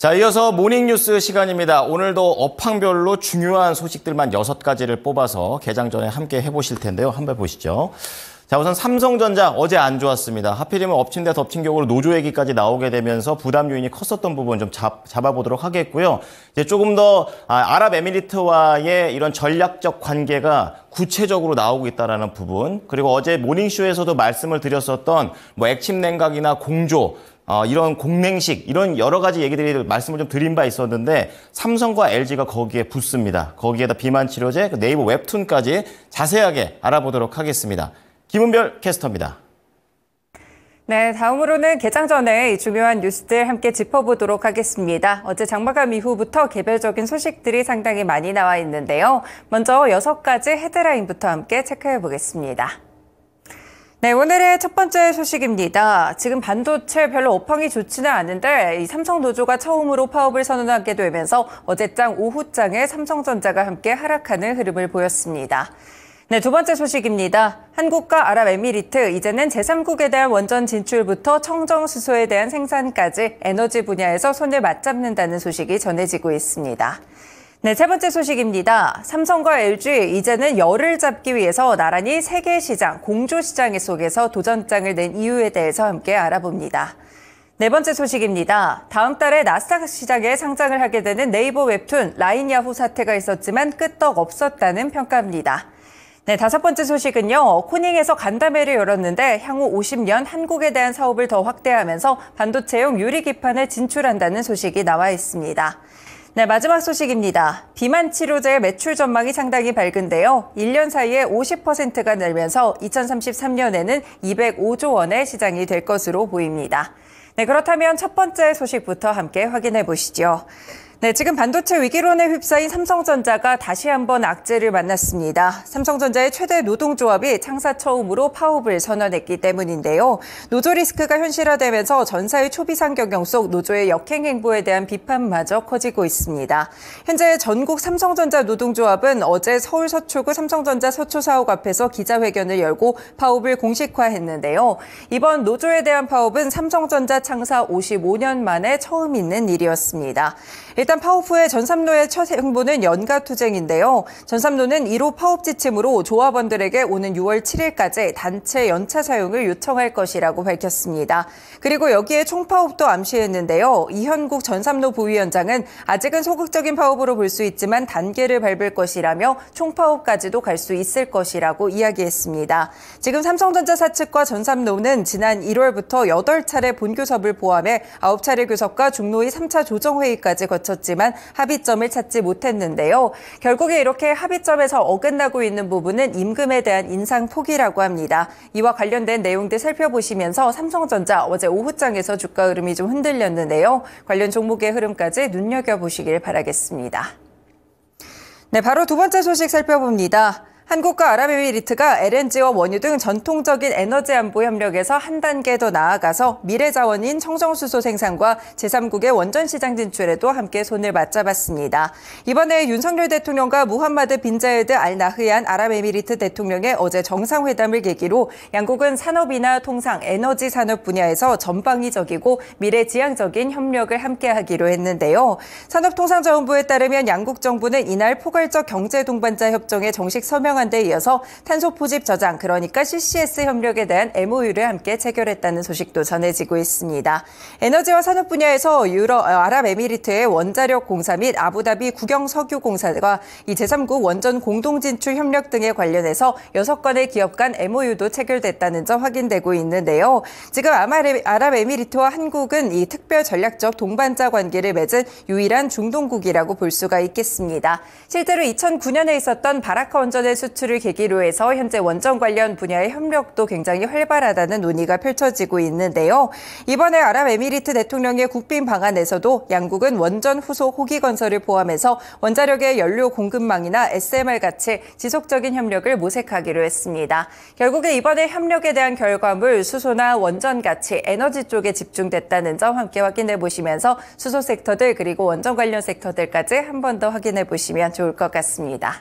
자, 이어서 모닝뉴스 시간입니다. 오늘도 업황별로 중요한 소식들만 여섯 가지를 뽑아서 개장 전에 함께 해보실 텐데요. 한번 보시죠. 자, 우선 삼성전자 어제 안 좋았습니다. 하필이면 엎친 데 덮친 격으로 노조 얘기까지 나오게 되면서 부담 요인이 컸었던 부분 좀 잡, 잡아보도록 하겠고요. 이제 조금 더 아, 아랍에미리트와의 이런 전략적 관계가 구체적으로 나오고 있다라는 부분 그리고 어제 모닝쇼에서도 말씀을 드렸었던 뭐 액침 냉각이나 공조 어, 이런 공맹식 이런 여러 가지 얘기들이 말씀을 좀 드린 바 있었는데 삼성과 LG가 거기에 붙습니다. 거기에다 비만 치료제, 그 네이버 웹툰까지 자세하게 알아보도록 하겠습니다. 김은별 캐스터입니다. 네, 다음으로는 개장 전에 중요한 뉴스들 함께 짚어보도록 하겠습니다. 어제 장마감 이후부터 개별적인 소식들이 상당히 많이 나와 있는데요. 먼저 여섯 가지 헤드라인부터 함께 체크해 보겠습니다. 네, 오늘의 첫 번째 소식입니다. 지금 반도체 별로 업황이 좋지는 않은데 삼성 노조가 처음으로 파업을 선언하게 되면서 어제장 오후장에 삼성전자가 함께 하락하는 흐름을 보였습니다. 네, 두 번째 소식입니다. 한국과 아랍에미리트 이제는 제3국에 대한 원전 진출부터 청정수소에 대한 생산까지 에너지 분야에서 손을 맞잡는다는 소식이 전해지고 있습니다. 네, 세 번째 소식입니다. 삼성과 LG 이제는 열을 잡기 위해서 나란히 세계 시장, 공조 시장 속에서 도전장을 낸 이유에 대해서 함께 알아봅니다. 네 번째 소식입니다. 다음 달에 나스닥 시장에 상장을 하게 되는 네이버 웹툰 라인 야후 사태가 있었지만 끄떡 없었다는 평가입니다. 네, 다섯 번째 소식은요. 코닝에서 간담회를 열었는데 향후 50년 한국에 대한 사업을 더 확대하면서 반도체용 유리 기판에 진출한다는 소식이 나와 있습니다. 네, 마지막 소식입니다. 비만 치료제 매출 전망이 상당히 밝은데요. 1년 사이에 50%가 늘면서 2033년에는 205조 원의 시장이 될 것으로 보입니다. 네, 그렇다면 첫 번째 소식부터 함께 확인해 보시죠. 네, 지금 반도체 위기론에 휩싸인 삼성전자가 다시 한번 악재를 만났습니다. 삼성전자의 최대 노동조합이 창사 처음으로 파업을 선언했기 때문인데요. 노조 리스크가 현실화되면서 전사의 초비상 경영 속 노조의 역행 행보에 대한 비판마저 커지고 있습니다. 현재 전국 삼성전자 노동조합은 어제 서울 서초구 삼성전자 서초 사옥 앞에서 기자회견을 열고 파업을 공식화했는데요. 이번 노조에 대한 파업은 삼성전자 창사 55년 만에 처음 있는 일이었습니다. 일단 일단 파워프의 전삼로의 첫 행보는 연가 투쟁인데요. 전삼로는 1호 파업 지침으로 조합원들에게 오는 6월 7일까지 단체 연차 사용을 요청할 것이라고 밝혔습니다. 그리고 여기에 총파업도 암시했는데요. 이현국 전삼로 부위원장은 아직은 소극적인 파업으로 볼 수 있지만 단계를 밟을 것이라며 총파업까지도 갈 수 있을 것이라고 이야기했습니다. 지금 삼성전자 사측과 전삼로는 지난 1월부터 8차례 본교섭을 포함해 9차례 교섭과 중노위 3차 조정회의까지 거쳤 있었지만 합의점을 찾지 못했는데요. 결국에 이렇게 합의점에서 어긋나고 있는 부분은 임금에 대한 인상 폭이라고 합니다. 이와 관련된 내용들 살펴보시면서 삼성전자 어제 오후장에서 주가 흐름이 좀 흔들렸는데요. 관련 종목의 흐름까지 눈여겨보시길 바라겠습니다. 네, 바로 두 번째 소식 살펴봅니다. 한국과 아랍에미리트가 LNG와 원유 등 전통적인 에너지 안보 협력에서 한 단계 더 나아가서 미래 자원인 청정수소 생산과 제3국의 원전 시장 진출에도 함께 손을 맞잡았습니다. 이번에 윤석열 대통령과 무함마드 빈자에드 알 나흐얀 아랍에미리트 대통령의 어제 정상회담을 계기로 양국은 산업이나 통상 에너지 산업 분야에서 전방위적이고 미래 지향적인 협력을 함께하기로 했는데요. 산업통상자원부에 따르면 양국 정부는 이날 포괄적 경제 동반자 협정에 정식 서명한 사용한 데 이어서 탄소 포집 저장 그러니까 CCS 협력에 대한 MOU를 함께 체결했다는 소식도 전해지고 있습니다. 에너지와 산업 분야에서 유럽 어, 아랍에미리트의 원자력 공사 및 아부다비 국영 석유 공사가 이 제3국 원전 공동 진출 협력 등에 관련해서 6건의 기업 간 MOU도 체결됐다는 점 확인되고 있는데요. 지금 아랍에미리트와 한국은 이 특별 전략적 동반자 관계를 맺은 유일한 중동국이라고 볼 수가 있겠습니다. 실제로 2009년에 있었던 바라카 원전의 수출을 계기로 해서 현재 원전 관련 분야의 협력도 굉장히 활발하다는 논의가 펼쳐지고 있는데요. 이번에 아랍에미리트 대통령의 국빈 방안에서도 양국은 원전 후속 호기 건설을 포함해서 원자력의 연료 공급망이나 SMR 같이 지속적인 협력을 모색하기로 했습니다. 결국에 이번에 협력에 대한 결과물 수소나 원전 같이 에너지 쪽에 집중됐다는 점 함께 확인해 보시면서 수소 섹터들 그리고 원전 관련 섹터들까지 한 번 더 확인해 보시면 좋을 것 같습니다.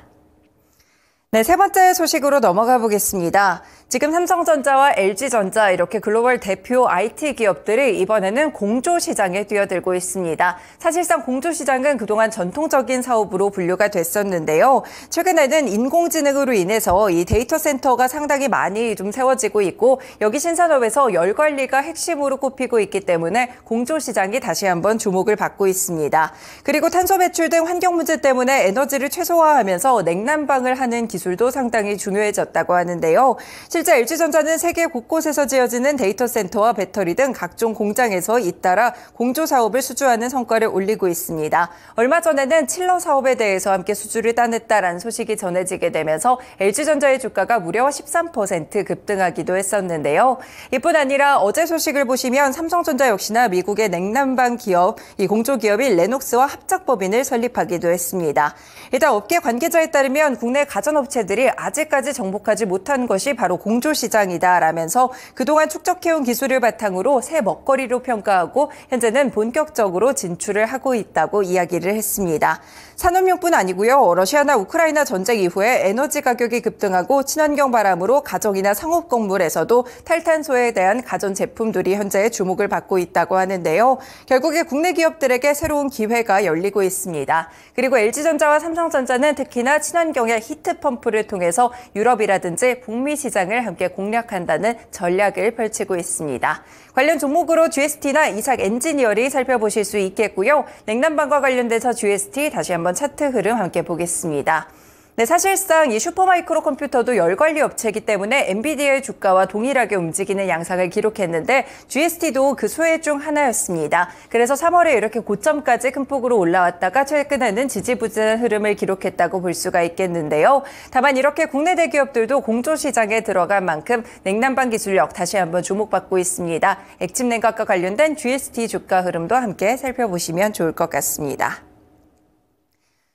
네, 세 번째 소식으로 넘어가 보겠습니다. 지금 삼성전자와 LG전자 이렇게 글로벌 대표 IT 기업들이 이번에는 공조 시장에 뛰어들고 있습니다. 사실상 공조 시장은 그동안 전통적인 사업으로 분류가 됐었는데요. 최근에는 인공지능으로 인해서 이 데이터 센터가 상당히 많이 좀 세워지고 있고 여기 신산업에서 열 관리가 핵심으로 꼽히고 있기 때문에 공조 시장이 다시 한번 주목을 받고 있습니다. 그리고 탄소 배출 등 환경 문제 때문에 에너지를 최소화하면서 냉난방을 하는 기술도 상당히 중요해졌다고 하는데요. 실제 LG전자는 세계 곳곳에서 지어지는 데이터 센터와 배터리 등 각종 공장에서 잇따라 공조 사업을 수주하는 성과를 올리고 있습니다. 얼마 전에는 칠러 사업에 대해서 함께 수주를 따냈다라는 소식이 전해지게 되면서 LG전자의 주가가 무려 13% 급등하기도 했었는데요. 이뿐 아니라 어제 소식을 보시면 삼성전자 역시나 미국의 냉난방 기업, 이 공조 기업인 레녹스와 합작법인을 설립하기도 했습니다. 일단 업계 관계자에 따르면 국내 가전업체들이 아직까지 정복하지 못한 것이 바로 공 공조 시장이다라면서 그동안 축적해온 기술을 바탕으로 새 먹거리로 평가하고 현재는 본격적으로 진출을 하고 있다고 이야기를 했습니다. 산업용뿐 아니고요. 러시아나 우크라이나 전쟁 이후에 에너지 가격이 급등하고 친환경 바람으로 가정이나 상업 건물에서도 탈탄소에 대한 가전 제품들이 현재 주목을 받고 있다고 하는데요. 결국에 국내 기업들에게 새로운 기회가 열리고 있습니다. 그리고 LG전자와 삼성전자는 특히나 친환경의 히트 펌프를 통해서 유럽이라든지 북미 시장을 시장을 네, 함께 공략한다는 전략을 펼치고 있습니다. 관련 종목으로 GST나 이삭 엔지니어리 살펴보실 수 있겠고요. 냉난방과 관련돼서 GST 다시 한번 차트 흐름 함께 보겠습니다. 네, 사실상 이 슈퍼마이크로 컴퓨터도 열관리 업체이기 때문에 엔비디아의 주가와 동일하게 움직이는 양상을 기록했는데 GST도 그 소외 중 하나였습니다. 그래서 3월에 이렇게 고점까지 큰 폭으로 올라왔다가 최근에는 지지부진한 흐름을 기록했다고 볼 수가 있겠는데요. 다만 이렇게 국내 대기업들도 공조시장에 들어간 만큼 냉난방 기술력 다시 한번 주목받고 있습니다. 액침 냉각과 관련된 GST 주가 흐름도 함께 살펴보시면 좋을 것 같습니다.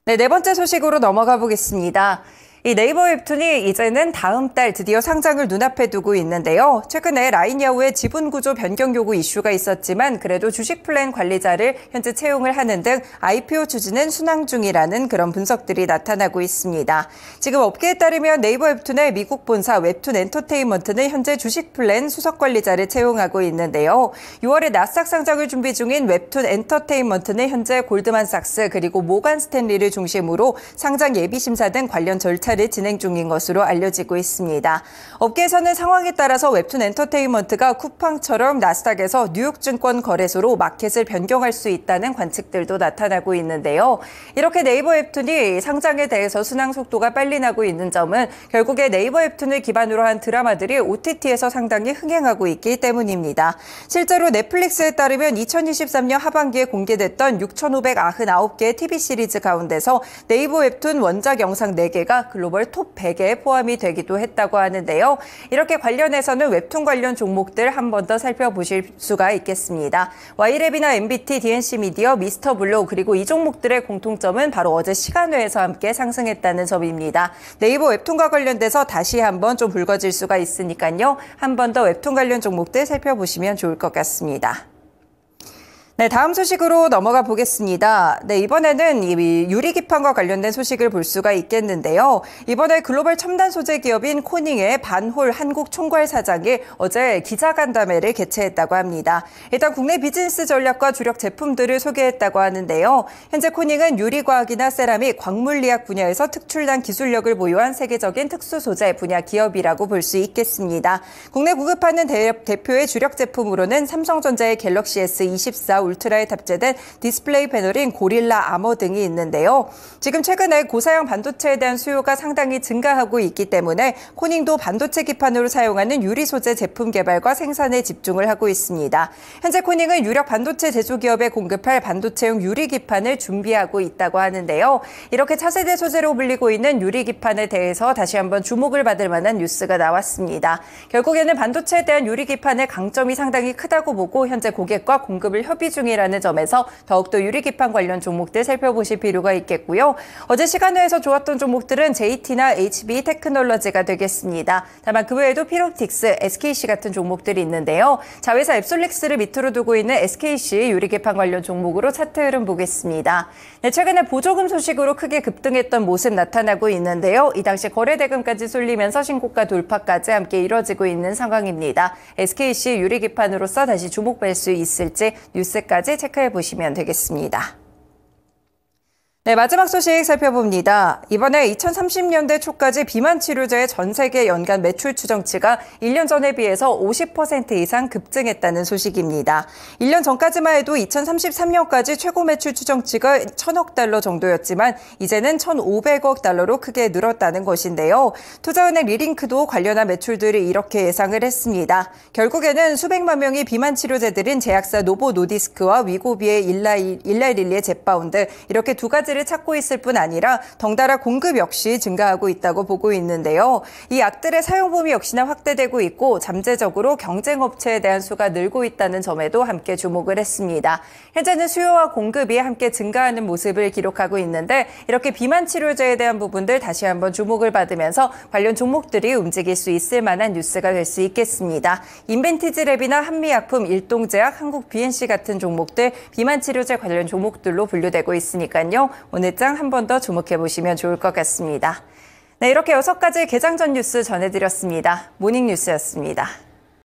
네, 네 번째 소식으로 넘어가 보겠습니다. 이 네이버 웹툰이 이제는 다음 달 드디어 상장을 눈앞에 두고 있는데요. 최근에 라인야후의 지분 구조 변경 요구 이슈가 있었지만 그래도 주식 플랜 관리자를 현재 채용을 하는 등 IPO 추진은 순항 중이라는 그런 분석들이 나타나고 있습니다. 지금 업계에 따르면 네이버 웹툰의 미국 본사 웹툰 엔터테인먼트는 현재 주식 플랜 수석 관리자를 채용하고 있는데요. 6월에 나스닥 상장을 준비 중인 웹툰 엔터테인먼트는 현재 골드만삭스 그리고 모간 스탠리를 중심으로 상장 예비 심사 등 관련 절차 회차를 진행 중인 것으로 알려지고 있습니다. 업계에서는 상황에 따라서 웹툰 엔터테인먼트가 쿠팡처럼 나스닥에서 뉴욕증권 거래소로 마켓을 변경할 수 있다는 관측들도 나타나고 있는데요. 이렇게 네이버 웹툰이 상장에 대해서 순항 속도가 빨리 나고 있는 점은 결국에 네이버 웹툰을 기반으로 한 드라마들이 OTT에서 상당히 흥행하고 있기 때문입니다. 실제로 넷플릭스에 따르면 2023년 하반기에 공개됐던 6,599개의 TV 시리즈 가운데서 네이버 웹툰 원작 영상 4개가 글로 글로벌 톱 100에 포함이 되기도 했다고 하는데요. 이렇게 관련해서는 웹툰 관련 종목들 한 번 더 살펴보실 수가 있겠습니다. 와이랩이나 MBT, DNC 미디어, 미스터 블로 그리고 이 종목들의 공통점은 바로 어제 시간외에서 함께 상승했다는 점입니다. 네이버 웹툰과 관련돼서 다시 한번 좀 불거질 수가 있으니까요. 한 번 더 웹툰 관련 종목들 살펴보시면 좋을 것 같습니다. 네, 다음 소식으로 넘어가 보겠습니다. 네, 이번에는 이 유리 기판과 관련된 소식을 볼 수가 있겠는데요. 이번에 글로벌 첨단 소재 기업인 코닝의 반홀 한국 총괄 사장이 어제 기자간담회를 개최했다고 합니다. 일단 국내 비즈니스 전략과 주력 제품들을 소개했다고 하는데요. 현재 코닝은 유리과학이나 세라믹, 광물리학 분야에서 특출난 기술력을 보유한 세계적인 특수 소재 분야 기업이라고 볼 수 있겠습니다. 국내 구급하는 대, 대표의 주력 제품으로는 삼성전자의 갤럭시 S24 울트라에 탑재된 디스플레이 패널인 고릴라 아머 등이 있는데요. 지금 최근에 고사양 반도체에 대한 수요가 상당히 증가하고 있기 때문에 코닝도 반도체 기판으로 사용하는 유리 소재 제품 개발과 생산에 집중을 하고 있습니다. 현재 코닝은 유력 반도체 제조 기업에 공급할 반도체용 유리 기판을 준비하고 있다고 하는데요. 이렇게 차세대 소재로 불리고 있는 유리 기판에 대해서 다시 한번 주목을 받을 만한 뉴스가 나왔습니다. 결국에는 반도체에 대한 유리 기판의 강점이 상당히 크다고 보고 현재 고객과 공급을 협의 중이라는 점에서 더욱더 유리기판 관련 종목들 살펴보실 필요가 있겠고요. 어제 시간 외에서 좋았던 종목들은 JT나 HB 테크놀로지가 되겠습니다. 다만 그 외에도 피로틱스, SKC 같은 종목들이 있는데요. 자회사 앱솔릭스를 밑으로 두고 있는 SKC 유리기판 관련 종목으로 차트 흐름 보겠습니다. 네, 최근에 보조금 소식으로 크게 급등했던 모습 나타나고 있는데요. 이 당시 거래 대금까지 쏠리면서 신고가 돌파까지 함께 이뤄지고 있는 상황입니다. SKC 유리기판으로서 다시 주목받을 수 있을지 뉴스 문까지 체크해 보시면 되겠습니다. 네, 마지막 소식 살펴봅니다. 이번에 2030년대 초까지 비만 치료제의 전 세계 연간 매출 추정치가 1년 전에 비해서 50% 이상 급증했다는 소식입니다. 1년 전까지만 해도 2033년까지 최고 매출 추정치가 1000억 달러 정도였지만 이제는 1500억 달러로 크게 늘었다는 것인데요. 투자은행 리링크도 관련한 매출들을 이렇게 예상을 했습니다. 결국에는 수백만 명이 비만 치료제들인 제약사 노보노디스크와 위고비의 일라릴리의 제파운드 이렇게 두 가지 서비스 찾고 있을 뿐 아니라 덩달아 공급 역시 증가하고 있다고 보고 있는데요. 이 약들의 사용 범위 역시나 확대되고 있고 잠재적으로 경쟁 업체에 대한 수가 늘고 있다는 점에도 함께 주목을 했습니다. 현재는 수요와 공급이 함께 증가하는 모습을 기록하고 있는데 이렇게 비만 치료제에 대한 부분들 다시 한번 주목을 받으면서 관련 종목들이 움직일 수 있을 만한 뉴스가 될 수 있겠습니다. 인벤티지랩이나 한미약품, 일동제약, 한국BNC 같은 종목들 비만 치료제 관련 종목들로 분류되고 있으니까요. 오늘 장한 번 더 주목해 보시면 좋을 것 같습니다. 네, 이렇게 여섯 가지 개장 전 뉴스 전해드렸습니다. 모닝 뉴스였습니다.